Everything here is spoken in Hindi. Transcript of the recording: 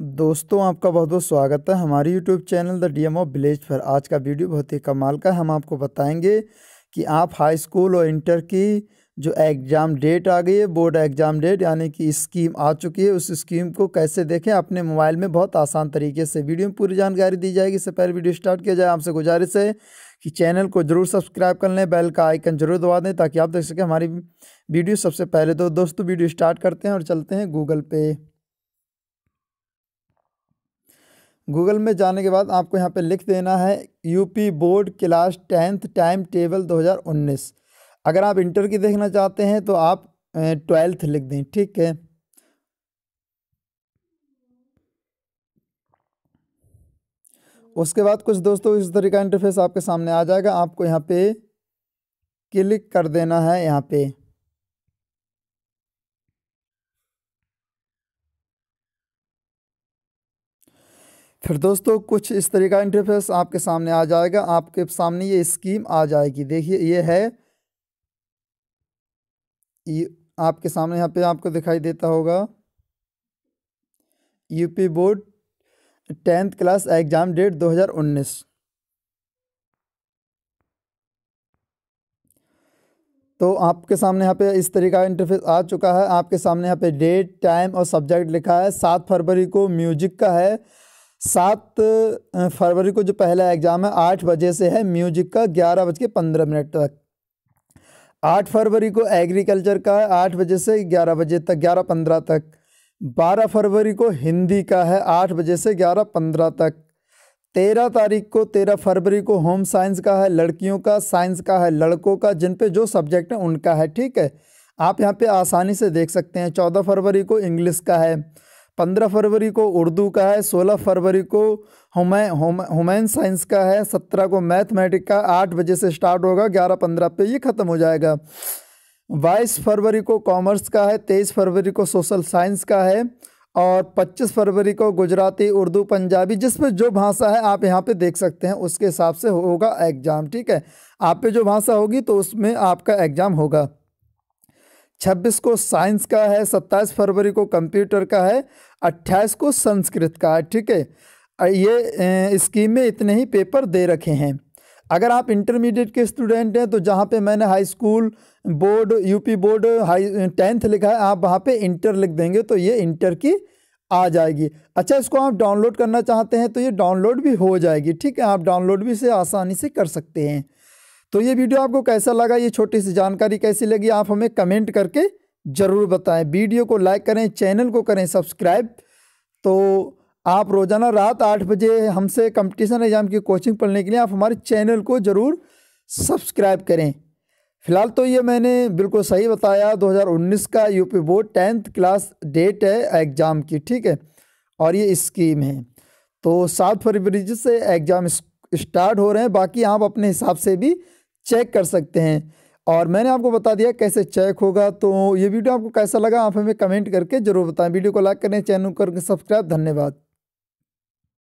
दोस्तों आपका बहुत बहुत स्वागत है हमारे YouTube channel the D M of village पर आज का वीडियो बहुत ही कमाल का हम आपको बताएंगे कि आप हाई स्कूल और इंटर की जो एग्ज़ाम डेट आ गई है बोर्ड एग्ज़ाम डेट यानी कि स्कीम आ चुकी है उस स्कीम को कैसे देखें अपने मोबाइल में बहुत आसान तरीके से वीडियो में पूरी जानकारी दी जाएगी इससे पहले वीडियो स्टार्ट किया जाए आपसे गुजारिश है कि चैनल को जरूर सब्सक्राइब कर लें बेल का आइकन जरूर दबा दें ताकि आप देख सकें हमारी वीडियो सबसे पहले तो दोस्तों वीडियो स्टार्ट करते हैं और चलते हैं गूगल पे गूगल में जाने के बाद आपको यहाँ पे लिख देना है UP board class tenth time table 2019 अगर आप इंटर की देखना चाहते हैं तो आप ट्वेल्थ लिख दें ठीक है उसके बाद कुछ दोस्तों इस का इंटरफेस आपके सामने आ जाएगा आपको यहाँ पे क्लिक कर देना है यहाँ पे फिर दोस्तों कुछ इस तरह का इंटरफेस आपके सामने आ जाएगा आपके सामने ये स्कीम आ जाएगी देखिए ये है ये आपके सामने यहाँ पे आपको दिखाई देता होगा UP board tenth class exam date 2019 तो आपके सामने यहाँ पे इस तरह का इंटरफेस आ चुका है आपके सामने यहाँ पे डेट टाइम और सब्जेक्ट लिखा है सात फरवरी को म्यूजिक का है सात फरवरी को जो पहला एग्ज़ाम है आठ बजे से है म्यूजिक का ग्यारह बज के पंद्रह मिनट तक आठ फरवरी को एग्रीकल्चर का है आठ बजे से ग्यारह बजे तक ग्यारह पंद्रह तक बारह फरवरी को हिंदी का है आठ बजे से ग्यारह पंद्रह तक तेरह तारीख को तेरह फरवरी को होम साइंस का है लड़कियों का साइंस का है लड़कों का जिन पे जो सब्जेक्ट है उनका है ठीक है आप यहाँ पे आसानी से देख सकते हैं चौदह फरवरी को इंग्लिश का है पंद्रह फरवरी को उर्दू का है सोलह फरवरी को हुमैन हुमैन साइंस का है सत्रह को मैथमेटिक का आठ बजे से स्टार्ट होगा ग्यारह पंद्रह पे ये ख़त्म हो जाएगा बाईस फरवरी को कॉमर्स का है तेईस फरवरी को सोशल साइंस का है और पच्चीस फरवरी को गुजराती उर्दू पंजाबी जिसमें जो भाषा है आप यहाँ पे देख सकते हैं उसके हिसाब से होगा एग्ज़ाम ठीक है आप पे जो भाषा होगी तो उसमें आपका एग्ज़ाम होगा छब्बीस को साइंस का है सत्ताईस फरवरी को कंप्यूटर का है अट्ठाईस को संस्कृत का है ठीक है ये स्कीम में इतने ही पेपर दे रखे हैं अगर आप इंटरमीडिएट के स्टूडेंट हैं तो जहाँ पे मैंने high school board UP board high tenth लिखा है आप वहाँ पे इंटर लिख देंगे तो ये इंटर की आ जाएगी अच्छा इसको आप डाउनलोड करना चाहते हैं तो ये डाउनलोड भी हो जाएगी ठीक है आप डाउनलोड भी इसे आसानी से कर सकते हैं तो ये वीडियो आपको कैसा लगा ये छोटी सी जानकारी कैसी लगी आप हमें कमेंट करके ज़रूर बताएं वीडियो को लाइक करें चैनल को करें सब्सक्राइब तो आप रोज़ाना रात आठ बजे हमसे कंपटीशन एग्ज़ाम की कोचिंग पढ़ने के लिए आप हमारे चैनल को ज़रूर सब्सक्राइब करें फ़िलहाल तो ये मैंने बिल्कुल सही बताया 2019 का UP board tenth class date है एग्ज़ाम की ठीक है और ये स्कीम है तो सात फरवरी से एग्ज़ाम स्टार्ट हो रहे हैं बाकी आप अपने हिसाब से भी चेक कर सकते हैं और मैंने आपको बता दिया कैसे चेक होगा तो ये वीडियो आपको कैसा लगा आप हमें कमेंट करके ज़रूर बताएं वीडियो को लाइक करें चैनल को सब्सक्राइब धन्यवाद